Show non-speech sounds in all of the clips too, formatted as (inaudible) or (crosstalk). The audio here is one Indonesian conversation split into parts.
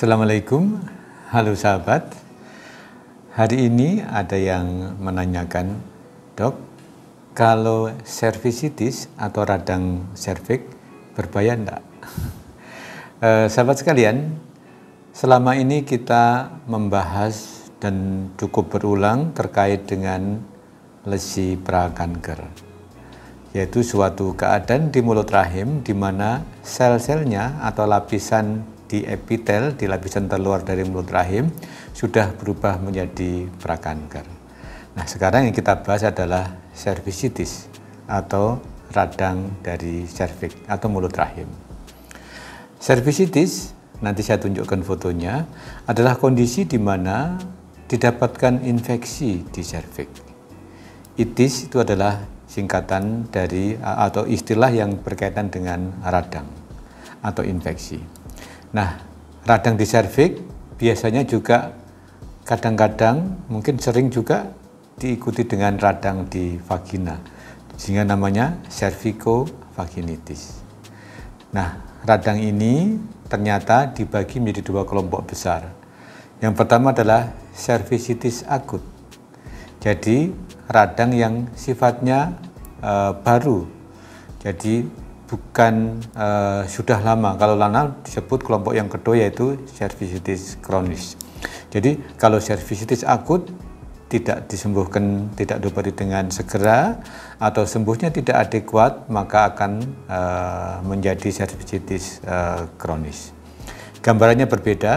Assalamualaikum, halo sahabat. Hari ini ada yang menanyakan, dok, kalau servisitis atau radang serviks berbahaya enggak? (laughs) eh, sahabat sekalian, selama ini kita membahas dan cukup berulang terkait dengan lesi prakanker yaitu suatu keadaan di mulut rahim di mana sel-selnya atau lapisan di epitel di lapisan terluar dari mulut rahim sudah berubah menjadi prakanker. Nah, sekarang yang kita bahas adalah cervicitis atau radang dari cervix atau mulut rahim. Cervicitis nanti saya tunjukkan fotonya adalah kondisi di mana didapatkan infeksi di cervix. Itis itu adalah singkatan dari atau istilah yang berkaitan dengan radang atau infeksi. Nah, radang di serviks biasanya juga kadang-kadang mungkin sering juga diikuti dengan radang di vagina sehingga namanya cervico-vaginitis Nah, radang ini ternyata dibagi menjadi dua kelompok besar. Yang pertama adalah cervicitis akut. Jadi radang yang sifatnya e, baru. Jadi bukan uh, sudah lama. Kalau lanal disebut kelompok yang kedua yaitu cervicitis kronis. Jadi kalau cervicitis akut tidak disembuhkan, tidak diobati dengan segera atau sembuhnya tidak adekuat, maka akan uh, menjadi cervicitis uh, kronis. Gambarannya berbeda.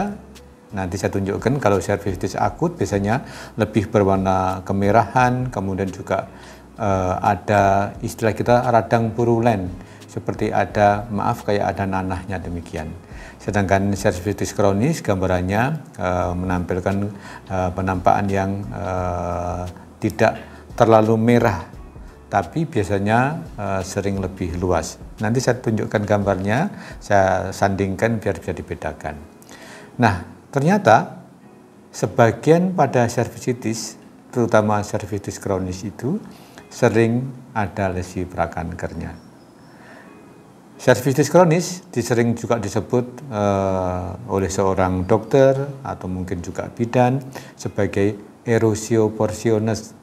Nanti saya tunjukkan kalau cervicitis akut biasanya lebih berwarna kemerahan, kemudian juga uh, ada istilah kita radang purulen seperti ada maaf kayak ada nanahnya demikian. Sedangkan servitis kronis gambarannya e, menampilkan e, penampakan yang e, tidak terlalu merah tapi biasanya e, sering lebih luas. Nanti saya tunjukkan gambarnya, saya sandingkan biar bisa dibedakan. Nah, ternyata sebagian pada servisitis, terutama servitis kronis itu sering ada lesi prakankernya. Servitis kronis disering juga disebut uh, oleh seorang dokter atau mungkin juga bidan sebagai erosio portiones.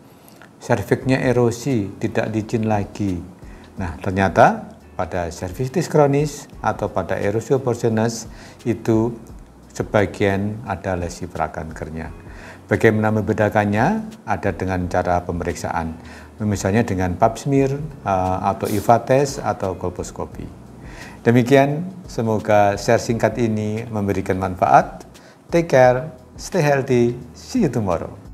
Serviknya erosi, tidak dicin lagi. Nah, ternyata pada servitis kronis atau pada erosio portiones itu sebagian ada lesi prakankernya. Bagaimana membedakannya? Ada dengan cara pemeriksaan, misalnya dengan pap smear eh, atau IVA test atau kolposkopi. Demikian, semoga share singkat ini memberikan manfaat. Take care, stay healthy, see you tomorrow.